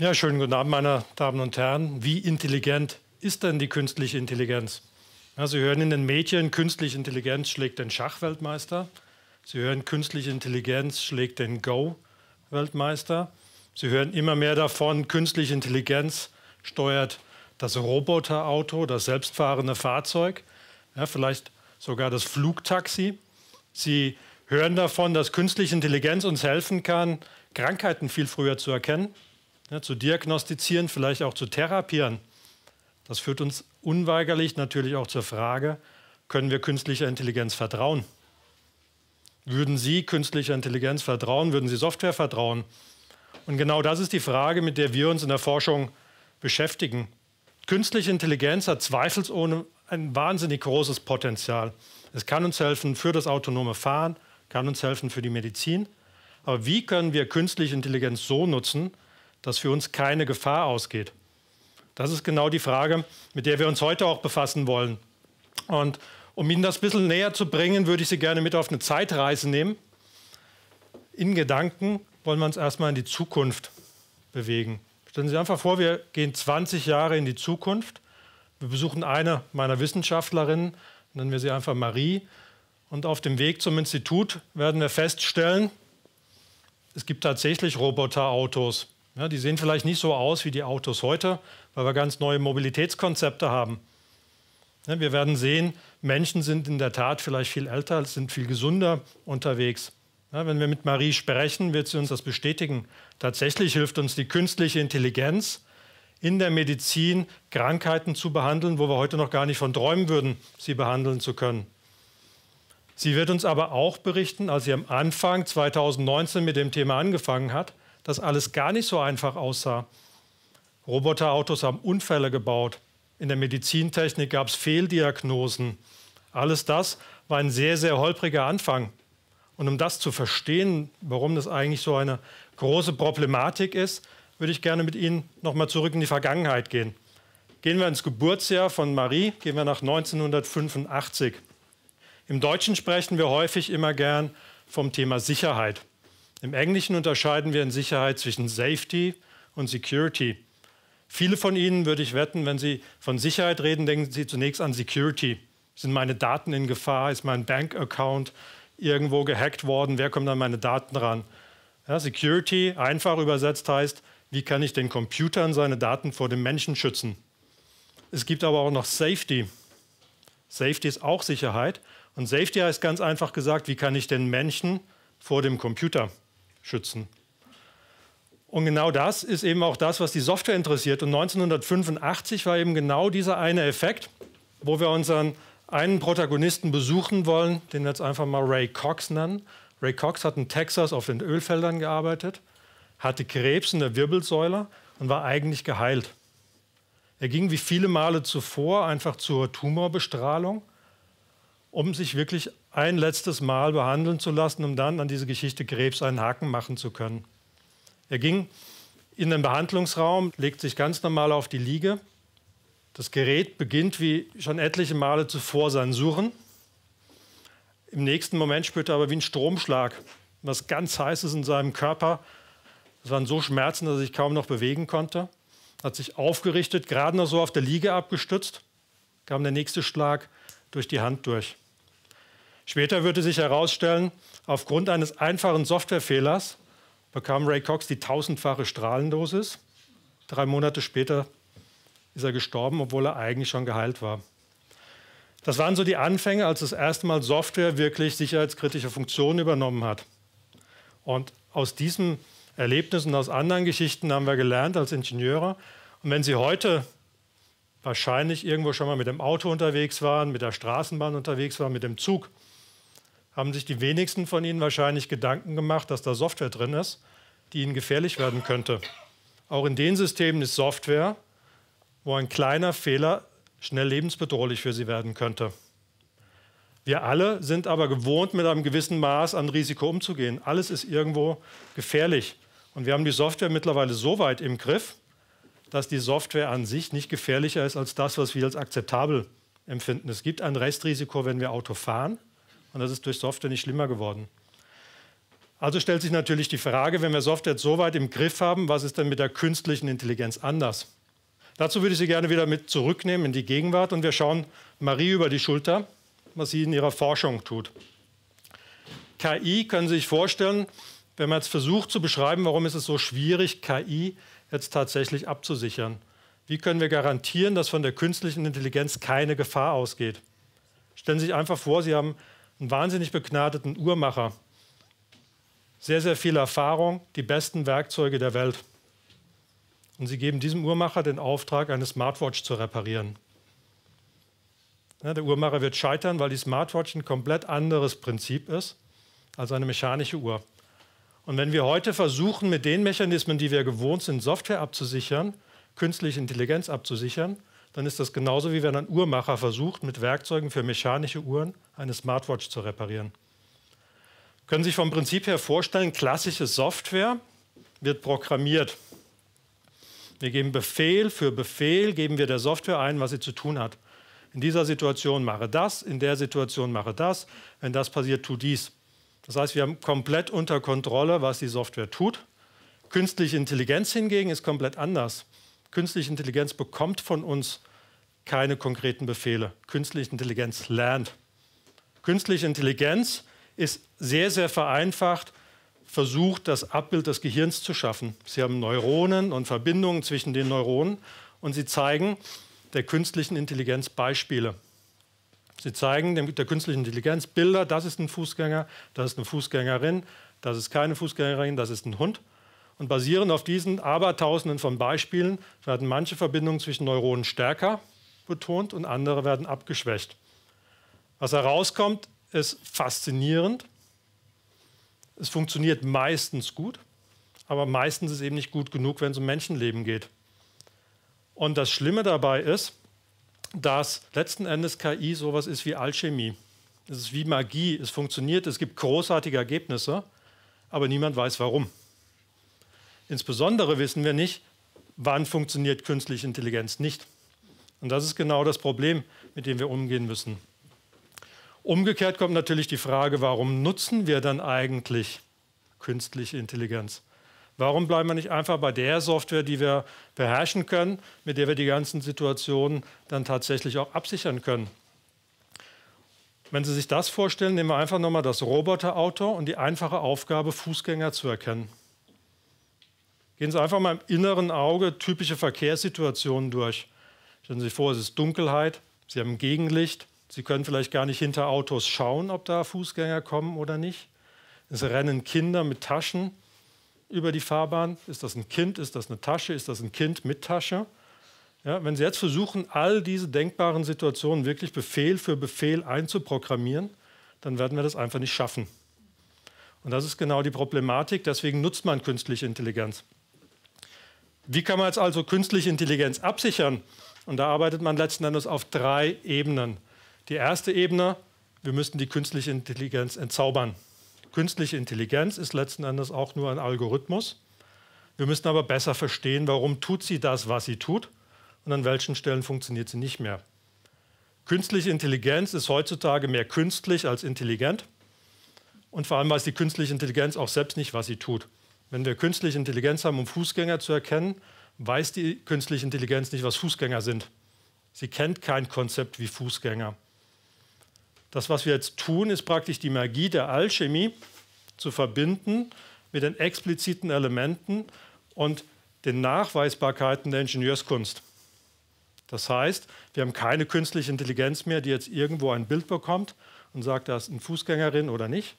Ja, schönen guten Abend, meine Damen und Herren. Wie intelligent ist denn die künstliche Intelligenz? Ja, Sie hören in den Medien, künstliche Intelligenz schlägt den Schachweltmeister. Sie hören, künstliche Intelligenz schlägt den Go-Weltmeister. Sie hören immer mehr davon, künstliche Intelligenz steuert das Roboterauto, das selbstfahrende Fahrzeug, ja, vielleicht sogar das Flugtaxi. Sie hören davon, dass künstliche Intelligenz uns helfen kann, Krankheiten viel früher zu erkennen ja, ne, zu diagnostizieren, vielleicht auch zu therapieren. Das führt uns unweigerlich natürlich auch zur Frage, können wir künstlicher Intelligenz vertrauen? Würden Sie künstlicher Intelligenz vertrauen? Würden Sie Software vertrauen? Und genau das ist die Frage, mit der wir uns in der Forschung beschäftigen. Künstliche Intelligenz hat zweifelsohne ein wahnsinnig großes Potenzial. Es kann uns helfen für das autonome Fahren, kann uns helfen für die Medizin. Aber wie können wir künstliche Intelligenz so nutzen, dass für uns keine Gefahr ausgeht. Das ist genau die Frage, mit der wir uns heute auch befassen wollen. Und um Ihnen das ein bisschen näher zu bringen, würde ich Sie gerne mit auf eine Zeitreise nehmen. In Gedanken wollen wir uns erstmal in die Zukunft bewegen. Stellen Sie sich einfach vor, wir gehen 20 Jahre in die Zukunft. Wir besuchen eine meiner Wissenschaftlerinnen, nennen wir sie einfach Marie. Und auf dem Weg zum Institut werden wir feststellen, es gibt tatsächlich Roboterautos. Ja, die sehen vielleicht nicht so aus wie die Autos heute, weil wir ganz neue Mobilitätskonzepte haben. Ja, wir werden sehen, Menschen sind in der Tat vielleicht viel älter, sind viel gesunder unterwegs. Ja, wenn wir mit Marie sprechen, wird sie uns das bestätigen. Tatsächlich hilft uns die künstliche Intelligenz, in der Medizin Krankheiten zu behandeln, wo wir heute noch gar nicht von träumen würden, sie behandeln zu können. Sie wird uns aber auch berichten, als sie am Anfang 2019 mit dem Thema angefangen hat, das alles gar nicht so einfach aussah. Roboterautos haben Unfälle gebaut. In der Medizintechnik gab es Fehldiagnosen. Alles das war ein sehr, sehr holpriger Anfang. Und um das zu verstehen, warum das eigentlich so eine große Problematik ist, würde ich gerne mit Ihnen nochmal zurück in die Vergangenheit gehen. Gehen wir ins Geburtsjahr von Marie, gehen wir nach 1985. Im Deutschen sprechen wir häufig immer gern vom Thema Sicherheit. Im Englischen unterscheiden wir in Sicherheit zwischen Safety und Security. Viele von Ihnen, würde ich wetten, wenn Sie von Sicherheit reden, denken Sie zunächst an Security. Sind meine Daten in Gefahr? Ist mein Bank-Account irgendwo gehackt worden? Wer kommt an meine Daten ran? Ja, Security, einfach übersetzt, heißt, wie kann ich den Computern seine Daten vor dem Menschen schützen? Es gibt aber auch noch Safety. Safety ist auch Sicherheit. Und Safety heißt ganz einfach gesagt, wie kann ich den Menschen vor dem Computer schützen? schützen. Und genau das ist eben auch das, was die Software interessiert. Und 1985 war eben genau dieser eine Effekt, wo wir unseren einen Protagonisten besuchen wollen, den wir jetzt einfach mal Ray Cox nennen. Ray Cox hat in Texas auf den Ölfeldern gearbeitet, hatte Krebs in der Wirbelsäule und war eigentlich geheilt. Er ging wie viele Male zuvor einfach zur Tumorbestrahlung, um sich wirklich ein letztes Mal behandeln zu lassen, um dann an diese Geschichte Krebs einen Haken machen zu können. Er ging in den Behandlungsraum, legt sich ganz normal auf die Liege. Das Gerät beginnt wie schon etliche Male zuvor sein Suchen. Im nächsten Moment spürt er aber wie ein Stromschlag, was ganz Heißes in seinem Körper. Es waren so Schmerzen, dass er sich kaum noch bewegen konnte. Hat sich aufgerichtet, gerade noch so auf der Liege abgestützt, kam der nächste Schlag durch die Hand durch. Später würde sich herausstellen, aufgrund eines einfachen Softwarefehlers bekam Ray Cox die tausendfache Strahlendosis. Drei Monate später ist er gestorben, obwohl er eigentlich schon geheilt war. Das waren so die Anfänge, als das erste Mal Software wirklich sicherheitskritische Funktionen übernommen hat. Und aus diesen Erlebnissen, und aus anderen Geschichten haben wir gelernt als Ingenieure. Und wenn Sie heute wahrscheinlich irgendwo schon mal mit dem Auto unterwegs waren, mit der Straßenbahn unterwegs waren, mit dem Zug, haben sich die wenigsten von ihnen wahrscheinlich Gedanken gemacht, dass da Software drin ist, die ihnen gefährlich werden könnte. Auch in den Systemen ist Software, wo ein kleiner Fehler schnell lebensbedrohlich für sie werden könnte. Wir alle sind aber gewohnt, mit einem gewissen Maß an Risiko umzugehen. Alles ist irgendwo gefährlich. Und wir haben die Software mittlerweile so weit im Griff, dass die Software an sich nicht gefährlicher ist als das, was wir als akzeptabel empfinden. Es gibt ein Restrisiko, wenn wir Auto fahren. Und das ist durch Software nicht schlimmer geworden. Also stellt sich natürlich die Frage, wenn wir Software so weit im Griff haben, was ist denn mit der künstlichen Intelligenz anders? Dazu würde ich Sie gerne wieder mit zurücknehmen in die Gegenwart und wir schauen Marie über die Schulter, was sie in ihrer Forschung tut. KI können Sie sich vorstellen, wenn man jetzt versucht zu beschreiben, warum ist es so schwierig, KI jetzt tatsächlich abzusichern. Wie können wir garantieren, dass von der künstlichen Intelligenz keine Gefahr ausgeht? Stellen Sie sich einfach vor, Sie haben einen wahnsinnig begnadeten Uhrmacher. Sehr, sehr viel Erfahrung, die besten Werkzeuge der Welt. Und sie geben diesem Uhrmacher den Auftrag, eine Smartwatch zu reparieren. Ja, der Uhrmacher wird scheitern, weil die Smartwatch ein komplett anderes Prinzip ist als eine mechanische Uhr. Und wenn wir heute versuchen, mit den Mechanismen, die wir gewohnt sind, Software abzusichern, künstliche Intelligenz abzusichern, dann ist das genauso, wie wenn ein Uhrmacher versucht, mit Werkzeugen für mechanische Uhren eine Smartwatch zu reparieren. Können Sie sich vom Prinzip her vorstellen, klassische Software wird programmiert. Wir geben Befehl für Befehl, geben wir der Software ein, was sie zu tun hat. In dieser Situation mache das, in der Situation mache das, wenn das passiert, tu dies. Das heißt, wir haben komplett unter Kontrolle, was die Software tut. Künstliche Intelligenz hingegen ist komplett anders. Künstliche Intelligenz bekommt von uns keine konkreten Befehle. Künstliche Intelligenz lernt. Künstliche Intelligenz ist sehr, sehr vereinfacht, versucht, das Abbild des Gehirns zu schaffen. Sie haben Neuronen und Verbindungen zwischen den Neuronen und sie zeigen der künstlichen Intelligenz Beispiele. Sie zeigen der künstlichen Intelligenz Bilder, das ist ein Fußgänger, das ist eine Fußgängerin, das ist keine Fußgängerin, das ist ein Hund. Und basierend auf diesen Abertausenden von Beispielen werden manche Verbindungen zwischen Neuronen stärker betont und andere werden abgeschwächt. Was herauskommt, ist faszinierend. Es funktioniert meistens gut, aber meistens ist es eben nicht gut genug, wenn es um Menschenleben geht. Und das Schlimme dabei ist, dass letzten Endes KI sowas ist wie Alchemie. Es ist wie Magie, es funktioniert, es gibt großartige Ergebnisse, aber niemand weiß warum. Insbesondere wissen wir nicht, wann funktioniert künstliche Intelligenz nicht. Und das ist genau das Problem, mit dem wir umgehen müssen. Umgekehrt kommt natürlich die Frage, warum nutzen wir dann eigentlich künstliche Intelligenz? Warum bleiben wir nicht einfach bei der Software, die wir beherrschen können, mit der wir die ganzen Situationen dann tatsächlich auch absichern können? Wenn Sie sich das vorstellen, nehmen wir einfach nochmal das Roboterauto und die einfache Aufgabe, Fußgänger zu erkennen. Gehen Sie einfach mal im inneren Auge typische Verkehrssituationen durch. Stellen Sie sich vor, es ist Dunkelheit, Sie haben Gegenlicht, Sie können vielleicht gar nicht hinter Autos schauen, ob da Fußgänger kommen oder nicht. Es rennen Kinder mit Taschen über die Fahrbahn. Ist das ein Kind? Ist das eine Tasche? Ist das ein Kind mit Tasche? Ja, wenn Sie jetzt versuchen, all diese denkbaren Situationen wirklich Befehl für Befehl einzuprogrammieren, dann werden wir das einfach nicht schaffen. Und das ist genau die Problematik. Deswegen nutzt man künstliche Intelligenz. Wie kann man jetzt also künstliche Intelligenz absichern? Und da arbeitet man letzten Endes auf drei Ebenen. Die erste Ebene, wir müssen die künstliche Intelligenz entzaubern. Künstliche Intelligenz ist letzten Endes auch nur ein Algorithmus. Wir müssen aber besser verstehen, warum tut sie das, was sie tut und an welchen Stellen funktioniert sie nicht mehr. Künstliche Intelligenz ist heutzutage mehr künstlich als intelligent. Und vor allem weiß die künstliche Intelligenz auch selbst nicht, was sie tut. Wenn wir künstliche Intelligenz haben, um Fußgänger zu erkennen, weiß die künstliche Intelligenz nicht, was Fußgänger sind. Sie kennt kein Konzept wie Fußgänger. Das, was wir jetzt tun, ist praktisch die Magie der Alchemie zu verbinden mit den expliziten Elementen und den Nachweisbarkeiten der Ingenieurskunst. Das heißt, wir haben keine künstliche Intelligenz mehr, die jetzt irgendwo ein Bild bekommt und sagt, da ist eine Fußgängerin oder nicht,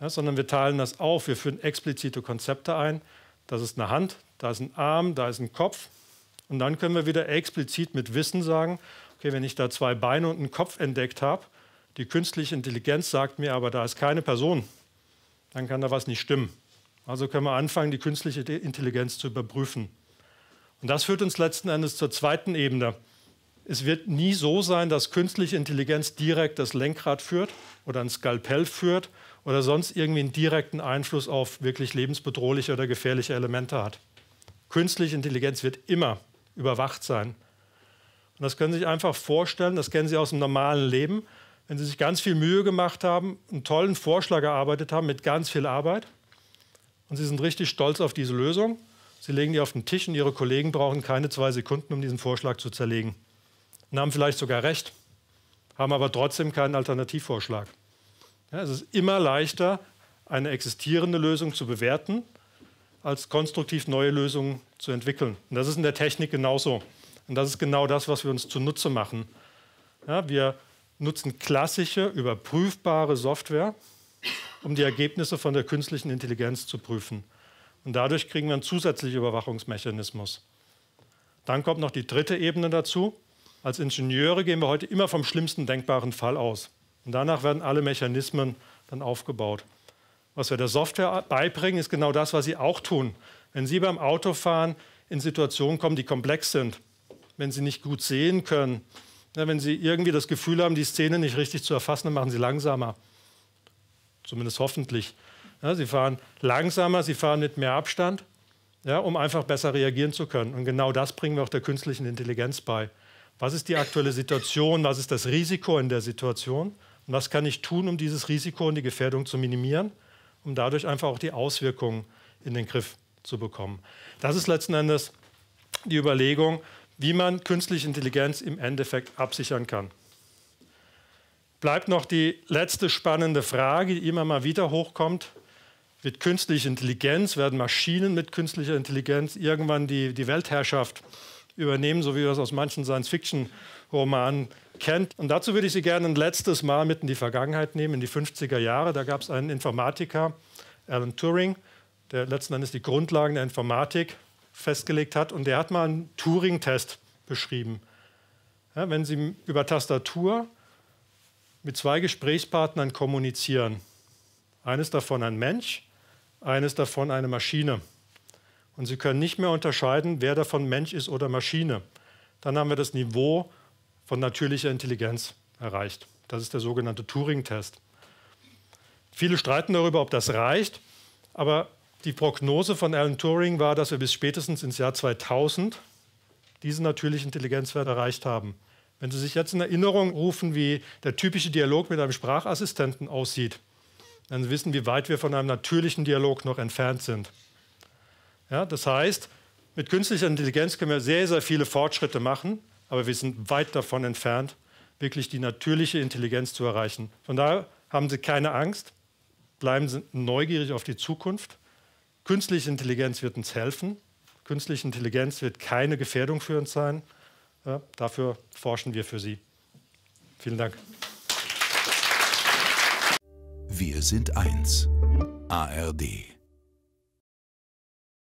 ja, sondern wir teilen das auf. Wir führen explizite Konzepte ein. Das ist eine Hand, da ist ein Arm, da ist ein Kopf. Und dann können wir wieder explizit mit Wissen sagen, okay, wenn ich da zwei Beine und einen Kopf entdeckt habe, die künstliche Intelligenz sagt mir aber, da ist keine Person, dann kann da was nicht stimmen. Also können wir anfangen, die künstliche Intelligenz zu überprüfen. Und das führt uns letzten Endes zur zweiten Ebene. Es wird nie so sein, dass künstliche Intelligenz direkt das Lenkrad führt oder ein Skalpell führt oder sonst irgendwie einen direkten Einfluss auf wirklich lebensbedrohliche oder gefährliche Elemente hat. Künstliche Intelligenz wird immer überwacht sein. Und das können Sie sich einfach vorstellen, das kennen Sie aus dem normalen Leben, wenn Sie sich ganz viel Mühe gemacht haben, einen tollen Vorschlag erarbeitet haben mit ganz viel Arbeit und Sie sind richtig stolz auf diese Lösung. Sie legen die auf den Tisch und Ihre Kollegen brauchen keine zwei Sekunden, um diesen Vorschlag zu zerlegen. Und haben vielleicht sogar recht, haben aber trotzdem keinen Alternativvorschlag. Ja, es ist immer leichter, eine existierende Lösung zu bewerten, als konstruktiv neue Lösungen zu entwickeln. Und das ist in der Technik genauso. Und das ist genau das, was wir uns zunutze machen. Ja, wir nutzen klassische, überprüfbare Software, um die Ergebnisse von der künstlichen Intelligenz zu prüfen. Und dadurch kriegen wir einen zusätzlichen Überwachungsmechanismus. Dann kommt noch die dritte Ebene dazu. Als Ingenieure gehen wir heute immer vom schlimmsten denkbaren Fall aus. Und danach werden alle Mechanismen dann aufgebaut. Was wir der Software beibringen, ist genau das, was Sie auch tun. Wenn Sie beim Autofahren in Situationen kommen, die komplex sind, wenn Sie nicht gut sehen können, ne, wenn Sie irgendwie das Gefühl haben, die Szene nicht richtig zu erfassen, dann machen Sie langsamer. Zumindest hoffentlich. Sie fahren langsamer, Sie fahren mit mehr Abstand, um einfach besser reagieren zu können. Und genau das bringen wir auch der künstlichen Intelligenz bei. Was ist die aktuelle Situation? Was ist das Risiko in der Situation? Und was kann ich tun, um dieses Risiko und die Gefährdung zu minimieren, um dadurch einfach auch die Auswirkungen in den Griff zu bekommen? Das ist letzten Endes die Überlegung, wie man künstliche Intelligenz im Endeffekt absichern kann. Bleibt noch die letzte spannende Frage, die immer mal wieder hochkommt. Wird künstliche Intelligenz, werden Maschinen mit künstlicher Intelligenz irgendwann die, die Weltherrschaft übernehmen, so wie wir es aus manchen Science-Fiction-Romanen kennt. Und dazu würde ich Sie gerne ein letztes Mal mit in die Vergangenheit nehmen, in die 50er Jahre. Da gab es einen Informatiker, Alan Turing, der letzten Endes die Grundlagen der Informatik festgelegt hat. Und der hat mal einen Turing-Test beschrieben. Ja, wenn Sie über Tastatur mit zwei Gesprächspartnern kommunizieren, eines davon ein Mensch, eines davon eine Maschine. Und Sie können nicht mehr unterscheiden, wer davon Mensch ist oder Maschine. Dann haben wir das Niveau von natürlicher Intelligenz erreicht. Das ist der sogenannte Turing-Test. Viele streiten darüber, ob das reicht, aber die Prognose von Alan Turing war, dass wir bis spätestens ins Jahr 2000 diesen natürlichen Intelligenzwert erreicht haben. Wenn Sie sich jetzt in Erinnerung rufen, wie der typische Dialog mit einem Sprachassistenten aussieht, dann Sie wissen, wie weit wir von einem natürlichen Dialog noch entfernt sind. Ja, das heißt, mit künstlicher Intelligenz können wir sehr, sehr viele Fortschritte machen, aber wir sind weit davon entfernt, wirklich die natürliche Intelligenz zu erreichen. Von daher haben Sie keine Angst, bleiben Sie neugierig auf die Zukunft. Künstliche Intelligenz wird uns helfen. Künstliche Intelligenz wird keine Gefährdung für uns sein. Ja, dafür forschen wir für Sie. Vielen Dank. Wir sind eins. ARD